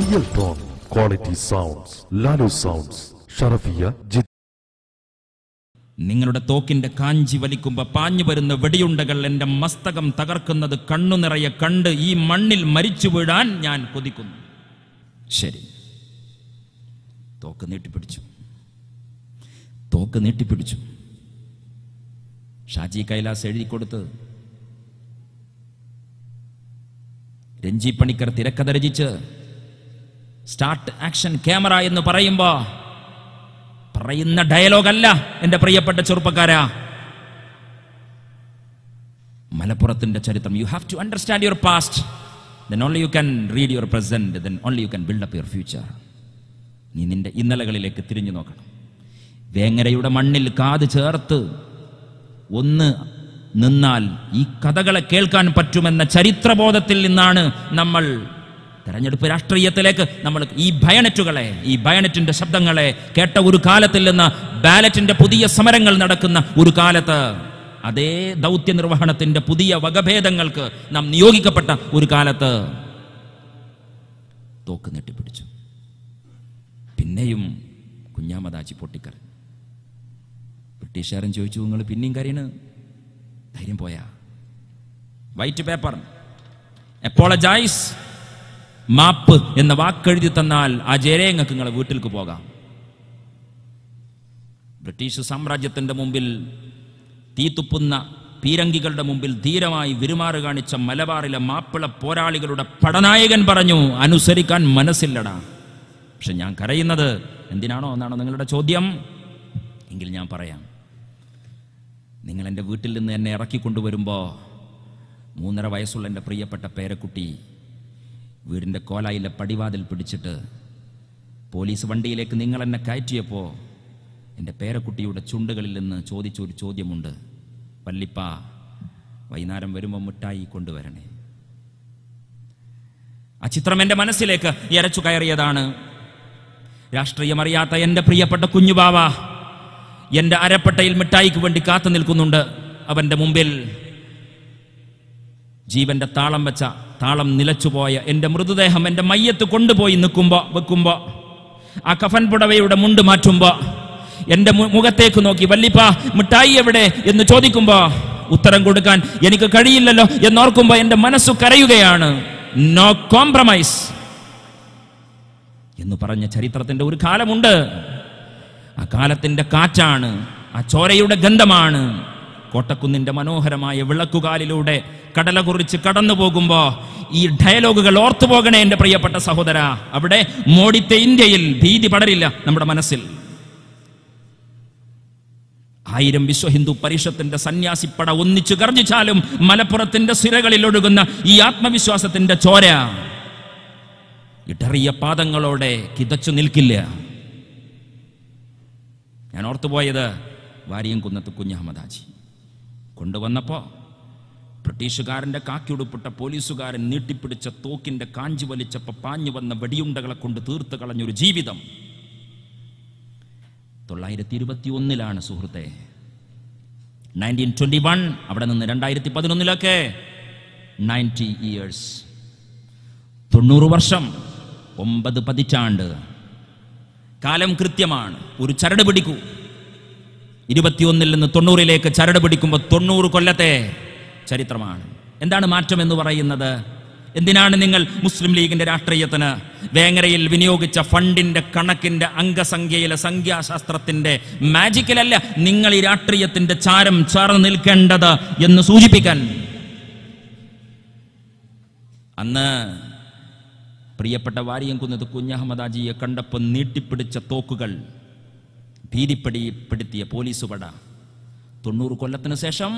real tone quality sounds Lalu sounds Sharafiya നിങ്ങളുടെ തോക്കിന്റെ കാഞ്ചി വലിക്കുമ്പോൾ പാഞ്ഞു വരുന്ന വെടിയുണ്ടകൾ എൻ്റെ മസ്തകം തകർക്കുന്നത് കണ്ണു നിറയെ കണ്ട് ഈ മണ്ണിൽ മരിച്ചു വീഴാൻ ഞാൻ കൊതിക്കുന്നു ശരി തോക്ക് നീട്ടിപ്പിടിച്ചു തോക്ക് നീട്ടിപ്പിടിച്ചു ഷാജി കൈലാസ് എഴുതി കൊടുത്തത് രഞ്ജി പണിക്കർ തിരക്കഥ രചിച്ചത് സ്റ്റാർട്ട് ആക്ഷൻ ക്യാമറ എന്ന് പറയുമ്പോൾ പറയുന്ന ഡയലോഗ് അല്ല എൻ്റെ പ്രിയപ്പെട്ട ചെറുപ്പക്കാരാ മലപ്പുറത്തിൻ്റെ ചരിത്രം you have to understand your past then only you can read your present then only you can build up your future നീ നിൻ്റെ ഇന്നലകളിലേക്ക് തിരിഞ്ഞു നോക്കണം വേങ്ങരയുടെ മണ്ണിൽ കാത് ചേർത്ത് ഒന്ന് നിന്നാൽ ഈ കഥകളെ കേൾക്കാൻ പറ്റുമെന്ന ചരിത്രബോധത്തിൽ നിന്നാണ് നമ്മൾ തെരഞ്ഞെടുപ്പ് രാഷ്ട്രീയത്തിലേക്ക് നമ്മൾ ഈ ഭയണറ്റുകളെ ഈ ഭയനറ്റിന്റെ ശബ്ദങ്ങളെ കേട്ട ഒരു കാലത്തിൽ നിന്ന് ബാലറ്റിന്റെ പുതിയ സമരങ്ങൾ നടക്കുന്ന ഒരു കാലത്ത് അതേ ദൗത്യ നിർവഹണത്തിന്റെ പുതിയ വകഭേദങ്ങൾക്ക് നാം നിയോഗിക്കപ്പെട്ട ഒരു കാലത്ത് തോക്ക് നെട്ടിപ്പിടിച്ചു പിന്നെയും കുഞ്ഞാമദാച്ചി പൊട്ടിക്കർ ബ്രിട്ടീഷുകാരൻ ചോദിച്ചു നിങ്ങൾ പിന്നെയും കരയണ് ധൈര്യം പോയാ വൈറ്റ് പേപ്പർ എപ്പോളജൈസ് മാപ്പ് എന്ന വാക്കെഴുതി തന്നാൽ ആ ജരേങ്ങക്ക് നിങ്ങളെ വീട്ടിലേക്ക് പോകാം ബ്രിട്ടീഷ് സാമ്രാജ്യത്തിൻ്റെ മുമ്പിൽ തീത്തുപ്പുന്ന പീരങ്കികളുടെ മുമ്പിൽ ധീരമായി വിരുമാറ് കാണിച്ച മലബാറിലെ മാപ്പിള പോരാളികളുടെ പടനായകൻ പറഞ്ഞു അനുസരിക്കാൻ മനസ്സില്ലടാ പക്ഷെ ഞാൻ കരയുന്നത് എന്തിനാണോ എന്നാണോ നിങ്ങളുടെ ചോദ്യം എങ്കിൽ ഞാൻ പറയാം നിങ്ങൾ എൻ്റെ വീട്ടിൽ നിന്ന് എന്നെ ഇറക്കി കൊണ്ടുവരുമ്പോൾ മൂന്നര വയസ്സുള്ള എൻ്റെ പ്രിയപ്പെട്ട പേരക്കുട്ടി വീടിൻ്റെ കോലായിലെ പടിവാതിൽ പിടിച്ചിട്ട് പോലീസ് വണ്ടിയിലേക്ക് നിങ്ങൾ എന്നെ കയറ്റിയപ്പോൾ എൻ്റെ പേരക്കുട്ടിയുടെ ചുണ്ടുകളിൽ നിന്ന് ചോദിച്ചൊരു ചോദ്യമുണ്ട് പല്ലിപ്പ വൈകുന്നേരം വരുമ്പോൾ മിഠായി കൊണ്ടുവരണേ ആ ചിത്രം എൻ്റെ മനസ്സിലേക്ക് ഇരച്ചു കയറിയതാണ് രാഷ്ട്രീയമറിയാത്ത എൻ്റെ പ്രിയപ്പെട്ട കുഞ്ഞുബാവ എൻ്റെ അരപ്പട്ടയിൽ മിഠായിക്ക് വേണ്ടി കാത്തു നിൽക്കുന്നുണ്ട് അവൻ്റെ മുമ്പിൽ ജീവന്റെ താളം വെച്ച താളം നിലച്ചുപോയ എൻ്റെ മൃതദേഹം എൻ്റെ മയ്യത്ത് കൊണ്ടുപോയി നിൽക്കുമ്പോൾ വെക്കുമ്പോൾ ആ കഫൻ പുടവയുടെ മുണ്ട് മാറ്റുമ്പോൾ എൻ്റെ മുഖത്തേക്ക് നോക്കി വല്ലിപ്പ മിഠായി എവിടെ എന്ന് ചോദിക്കുമ്പോൾ ഉത്തരം കൊടുക്കാൻ എനിക്ക് കഴിയില്ലല്ലോ എന്നോർക്കുമ്പോൾ എൻ്റെ മനസ്സ് കരയുകയാണ് നോ കോംപ്രമൈസ് എന്ന് പറഞ്ഞ ചരിത്രത്തിൻ്റെ ഒരു കാലമുണ്ട് ആ കാലത്തിൻ്റെ കാറ്റാണ് ആ ചോരയുടെ ഗന്ധമാണ് കോട്ടക്കുന്നിൻ്റെ മനോഹരമായ വിളക്കുകാലിലൂടെ കടല കുറിച്ച് കടന്നു പോകുമ്പോൾ ഈ ഡയലോഗുകൾ ഓർത്തു പോകണേ എൻ്റെ പ്രിയപ്പെട്ട സഹോദര അവിടെ മോഡിത്തെ ഇന്ത്യയിൽ ഭീതി പടരില്ല നമ്മുടെ മനസ്സിൽ ആയിരം വിശ്വ ഹിന്ദു പരിഷത്തിന്റെ സന്യാസിപ്പട ഒന്നിച്ചു ഗർജിച്ചാലും മലപ്പുറത്തിന്റെ സിരകളിൽ ഒഴുകുന്ന ഈ ആത്മവിശ്വാസത്തിന്റെ ചോര ഇടറിയ പാദങ്ങളോടെ കിതച്ചു നിൽക്കില്ല ഞാൻ ഓർത്തുപോയത് വാരിയം കുന്നത്ത് കുഞ്ഞഹമ്മദാജി കൊണ്ടുവന്നപ്പോൾ ബ്രിട്ടീഷുകാരൻ്റെ കാക്കിയുടുപ്പിട്ട പോലീസുകാരൻ നീട്ടിപ്പിടിച്ച തോക്കിൻ്റെ കാഞ്ചി വലിച്ചപ്പോൾ പാഞ്ഞു വന്ന വെടിയുണ്ടകളെ കൊണ്ട് തീർത്ത് കളഞ്ഞൊരു ജീവിതം തൊള്ളായിരത്തി ഇരുപത്തി ഒന്നിലാണ് സുഹൃത്തെ നയൻറ്റീൻ ട്വൻറ്റി വൺ അവിടെ നിന്ന് രണ്ടായിരത്തി പതിനൊന്നിലൊക്കെ നയൻറ്റി ഇയേഴ്സ് തൊണ്ണൂറ് വർഷം ഒമ്പത് പതിറ്റാണ്ട് കാലം കൃത്യമാണ് ഒരു ചരട് പിടിക്കൂ ഇരുപത്തിയൊന്നിൽ നിന്ന് തൊണ്ണൂറിലേക്ക് ചരട് പിടിക്കുമ്പോൾ തൊണ്ണൂറ് കൊല്ലത്തെ ചരിത്രമാണ് എന്താണ് മാറ്റം എന്ന് പറയുന്നത് എന്തിനാണ് നിങ്ങൾ മുസ്ലിം ലീഗിന്റെ രാഷ്ട്രീയത്തിന് വേങ്ങരയിൽ വിനിയോഗിച്ച ഫണ്ടിന്റെ കണക്കിന്റെ അംഗസംഖ്യയിലെ സംഖ്യാശാസ്ത്രത്തിന്റെ മാജിക്കിലല്ല നിങ്ങൾ ഈ രാഷ്ട്രീയത്തിന്റെ ചാരം ചേർന്ന് നിൽക്കേണ്ടത് എന്ന് സൂചിപ്പിക്കാൻ അന്ന് പ്രിയപ്പെട്ട കുന്നത് കുഞ്ഞഹമ്മദാജിയെ കണ്ടപ്പോൾ നീട്ടിപ്പിടിച്ച തോക്കുകൾ ഭീതിപ്പെടിപ്പെടുത്തിയ പോലീസ് പട തൊണ്ണൂറ് കൊല്ലത്തിന് ശേഷം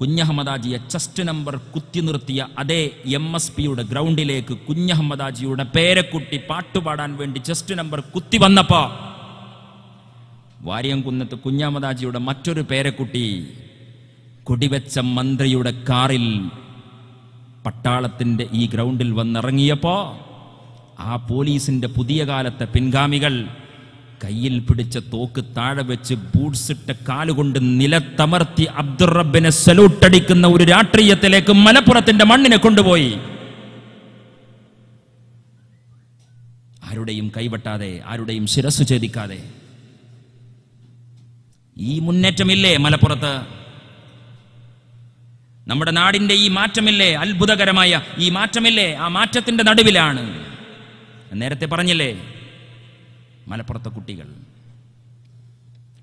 കുഞ്ഞഹമ്മദാജിയെ ചെസ്റ്റ് നമ്പർ കുത്തി നിർത്തിയ അതേ എം എസ് പിയുടെ ഗ്രൗണ്ടിലേക്ക് കുഞ്ഞഹമ്മദാജിയുടെ പേരക്കുട്ടി പാട്ടുപാടാൻ വേണ്ടി ചെസ്റ്റ് നമ്പർ കുത്തി വന്നപ്പോ വാര്യംകുന്നത്ത് കുഞ്ഞഹമ്മദാജിയുടെ മറ്റൊരു പേരക്കുട്ടി കൊടിവെച്ച മന്ത്രിയുടെ കാറിൽ പട്ടാളത്തിൻ്റെ ഈ ഗ്രൗണ്ടിൽ വന്നിറങ്ങിയപ്പോൾ ആ പോലീസിൻ്റെ പുതിയ കാലത്തെ പിൻഗാമികൾ കയ്യിൽ പിടിച്ച തോക്ക് താഴെ വെച്ച് ബൂട്ട്സിട്ട കാലുകൊണ്ട് നിലത്തമർത്തി അബ്ദുറബിനെ സലൂട്ടടിക്കുന്ന ഒരു രാഷ്ട്രീയത്തിലേക്ക് മലപ്പുറത്തിന്റെ മണ്ണിനെ കൊണ്ടുപോയി ആരുടെയും കൈവട്ടാതെ ആരുടെയും ശിരസ് ഛേദിക്കാതെ ഈ മുന്നേറ്റമില്ലേ മലപ്പുറത്ത് നമ്മുടെ നാടിന്റെ ഈ മാറ്റമില്ലേ അത്ഭുതകരമായ ഈ മാറ്റമില്ലേ ആ മാറ്റത്തിന്റെ നടുവിലാണ് നേരത്തെ പറഞ്ഞില്ലേ മലപ്പുറത്തെ കുട്ടികൾ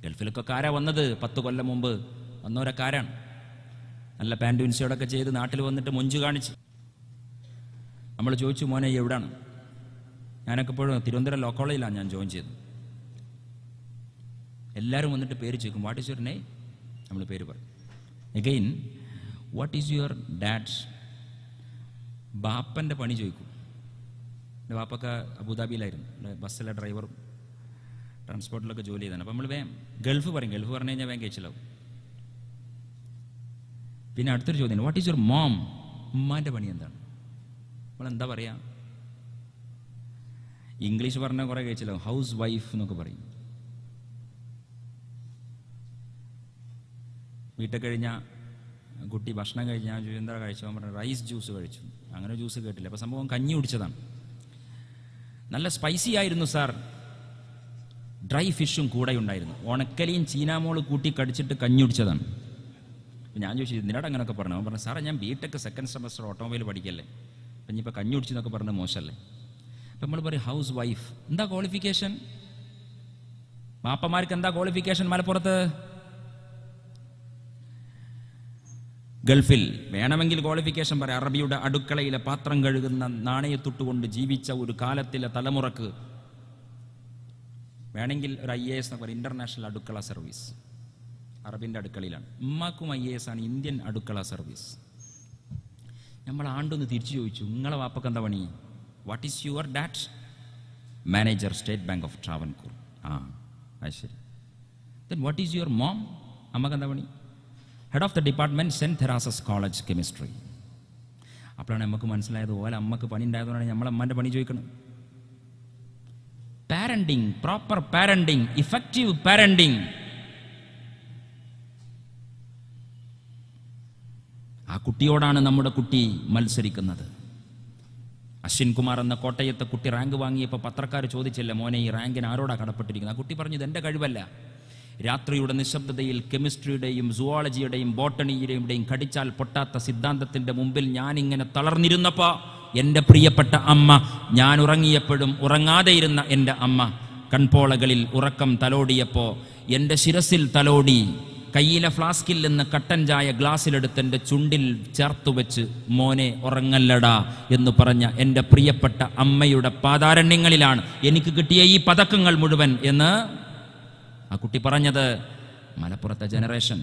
ഗൾഫിലൊക്കെ കാരാ വന്നത് പത്ത് കൊല്ലം മുമ്പ് ആരാണ് നല്ല പാൻറ് ഇൻസ്യോടൊക്കെ ചെയ്ത് നാട്ടിൽ വന്നിട്ട് മൊഞ്ചു കാണിച്ച് നമ്മൾ ചോദിച്ചു മോനെ എവിടാണ് ഞാനൊക്കെ ഇപ്പോഴും തിരുവനന്തപുരം ലോ കോളേജിലാണ് ഞാൻ ജോയിൻ ചെയ്തത് എല്ലാവരും വന്നിട്ട് പേര് ചോദിക്കും വാട്ട് ഈസ് യുവർ നെയ് നമ്മൾ പേര് പറയും again what is your dad's ബാപ്പൻ്റെ പണി ചോദിക്കും എൻ്റെ ബാപ്പൊക്കെ അബുദാബിയിലായിരുന്നു ബസ്സിലെ ഡ്രൈവറും ട്രാൻസ്പോർട്ടിലൊക്കെ ജോലി ചെയ്താണ് അപ്പോൾ നമ്മൾ വേം ഗൾഫ് പറയും ഗൾഫ് പറഞ്ഞു കഴിഞ്ഞാൽ വേം കഴിച്ചിലാവും പിന്നെ അടുത്തൊരു ചോദ്യം വാട്ട് ഈസ് യുവർ മോം ഉമ്മാൻ്റെ പണി എന്താണ് നമ്മൾ എന്താ പറയുക ഇംഗ്ലീഷ് പറഞ്ഞാൽ കുറേ കഴിച്ചിലാവും ഹൗസ് വൈഫ് എന്നൊക്കെ പറയും വീട്ടിൽ കഴിഞ്ഞ കുട്ടി ഭക്ഷണം കഴിച്ച് എന്താ കഴിച്ചോ പറഞ്ഞു റൈസ് ജ്യൂസ് കഴിച്ചു അങ്ങനെ ജ്യൂസ് കേട്ടില്ല അപ്പോൾ സംഭവം കഞ്ഞി കുടിച്ചതാണ് നല്ല സ്പൈസി ആയിരുന്നു സാർ ഡ്രൈ ഫിഷും കൂടെ ഉണ്ടായിരുന്നു ഉണക്കലിയും ചീനാമോൾ കൂട്ടി കടിച്ചിട്ട് കഞ്ഞുടിച്ചതാണ് അപ്പം ഞാൻ ചോദിച്ചു എന്തിനാട് അങ്ങനെയൊക്കെ പറഞ്ഞു അവൻ പറഞ്ഞു സാറേ ഞാൻ ബിടെക് സെക്കൻഡ് സെമസ്റ്റർ ഓട്ടോമൊബൈൽ പഠിക്കല്ലേ അപ്പം ഇനിയിപ്പോൾ കഞ്ഞുടിച്ചെന്നൊക്കെ പറഞ്ഞ് മോശമല്ലേ അപ്പം നമ്മൾ പറയും ഹൗസ് വൈഫ് എന്താ ക്വാളിഫിക്കേഷൻ പാപ്പമാർക്ക് എന്താ ക്വാളിഫിക്കേഷൻ മലപ്പുറത്ത് ഗൾഫിൽ വേണമെങ്കിൽ ക്വാളിഫിക്കേഷൻ പറയാം അറബിയുടെ അടുക്കളയിലെ പാത്രം കഴുകുന്ന നാണയത്തൊട്ടുകൊണ്ട് ജീവിച്ച ഒരു കാലത്തിലെ തലമുറക്ക് വേണമെങ്കിൽ ഒരു ഐ എ എസ് എന്നൊക്കെ പറയും ഇൻ്റർനാഷണൽ അടുക്കള സർവീസ് അറബിൻ്റെ അടുക്കളയിലാണ് ഉമ്മാക്കും ഐ എ എസ് ആണ് ഇന്ത്യൻ അടുക്കള സർവീസ് നമ്മൾ ആണ്ടൊന്ന് തിരിച്ചു ചോദിച്ചു നിങ്ങളെ വാപ്പക്ക് എന്താ പണി what is your dad manager state bank of Travancore ആ അത് ശരി then what is your mom അമ്മക്ക് എന്താ പണി head of the department saint Teresa's college chemistry അപ്പോഴാണ് നമുക്ക് മനസ്സിലായത് ഓല അമ്മക്ക് പണി ഉണ്ടായതുകൊണ്ടാണ് അമ്മൻ്റെ പണി ചോദിക്കണം parenting proper parenting effective parenting ആ കുട്ടിയോടാണ് നമ്മുടെ കുട്ടി മത്സരിക്കുന്നത് അശ്വിൻ കുമാർ എന്ന കോട്ടയത്തെ കുട്ടി റാങ്ക് വാങ്ങിയപ്പോൾ പത്രക്കാർ ചോദിച്ചില്ല മോനെ ഈ റാങ്കിന് ആരോടാ കടപ്പെട്ടിരിക്കുന്നത് ആ കുട്ടി പറഞ്ഞത് എൻ്റെ കഴിവല്ല രാത്രിയുടെ നിശബ്ദതയിൽ കെമിസ്ട്രിയുടെയും സുവോളജിയുടെയും ബോട്ടണിയുടെയും കടിച്ചാൽ പൊട്ടാത്ത സിദ്ധാന്തത്തിൻ്റെ മുമ്പിൽ ഞാനിങ്ങനെ തളർന്നിരുന്നപ്പോൾ എൻ്റെ പ്രിയപ്പെട്ട അമ്മ ഞാൻ ഉറങ്ങിയപ്പോഴും ഉറങ്ങാതെ ഇരുന്ന എൻ്റെ അമ്മ കൺപോളകളിൽ ഉറക്കം തലോടിയപ്പോൾ എൻ്റെ ശിരസിൽ തലോടി കയ്യിലെ ഫ്ലാസ്കിൽ നിന്ന് കട്ടൻ ചായ ഗ്ലാസ്സിലെടുത്ത് എൻ്റെ ചുണ്ടിൽ ചേർത്തു വെച്ച് മോനെ ഉറങ്ങല്ലടാ എന്ന് പറഞ്ഞ എൻ്റെ പ്രിയപ്പെട്ട അമ്മയുടെ പാതാരണ്യങ്ങളിലാണ് എനിക്ക് കിട്ടിയ ഈ പതക്കങ്ങൾ മുഴുവൻ എന്ന് ആ കുട്ടി പറഞ്ഞത് മലപ്പുറത്തെ ജനറേഷൻ